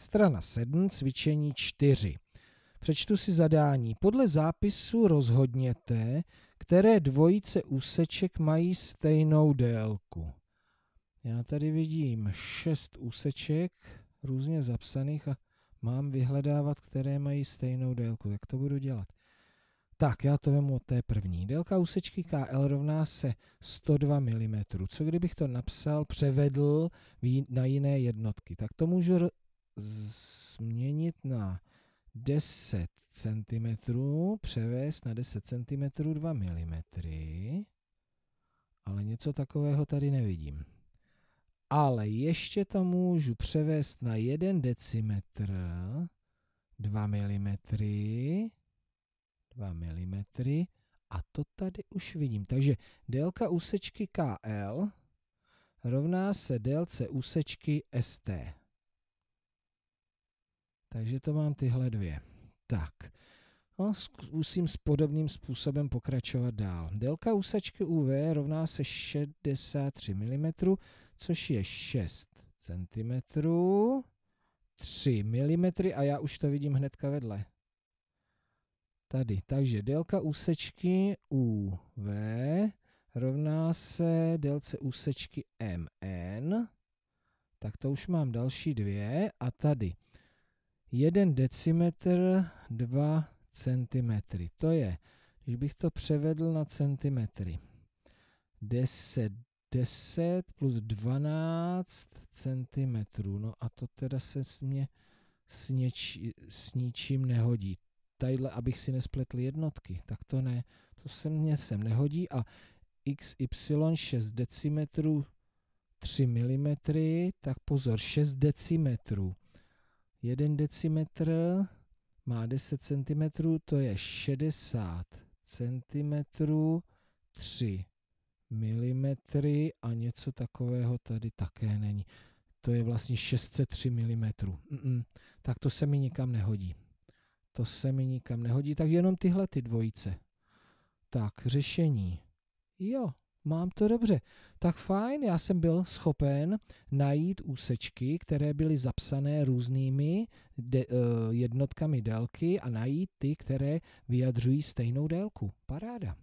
Strana 7, cvičení 4. Přečtu si zadání. Podle zápisu rozhodněte, které dvojice úseček mají stejnou délku. Já tady vidím šest úseček různě zapsaných a mám vyhledávat, které mají stejnou délku. Jak to budu dělat? Tak, já to vemu od té první. Délka úsečky KL rovná se 102 mm. Co kdybych to napsal, převedl na jiné jednotky? Tak to můžu změnit na 10 cm, převést na 10 cm 2 mm, ale něco takového tady nevidím. Ale ještě to můžu převést na 1 decimetr, 2 mm, 2 mm a to tady už vidím. Takže délka úsečky KL rovná se délce úsečky ST. Takže to mám tyhle dvě. Tak, no, zkusím s podobným způsobem pokračovat dál. Délka úsečky UV rovná se 63 mm, což je 6 cm, 3 mm a já už to vidím hnedka vedle. Tady, takže délka úsečky UV rovná se délce úsečky MN, tak to už mám další dvě a tady 1 decimetr 2 centimetry. To je, když bych to převedl na centimetry, 10, 10 plus 12 centimetrů. No a to teda se mě s, něč, s ničím nehodí. Tadyhle, abych si nespletl jednotky, tak to ne, to se mně sem nehodí a XY 6 decimetrů 3 mm, tak pozor, 6 decimetrů. Jeden decimetr má 10 cm, to je 60 cm, 3 mm a něco takového tady také není. To je vlastně 603 mm. Mm-mm. Tak to se mi nikam nehodí. To se mi nikam nehodí, tak jenom tyhle ty dvojice. Tak, řešení. Jo, mám to dobře. Tak fajn, já jsem byl schopen najít úsečky, které byly zapsané různými de, eh, jednotkami délky a najít ty, které vyjadřují stejnou délku. Paráda.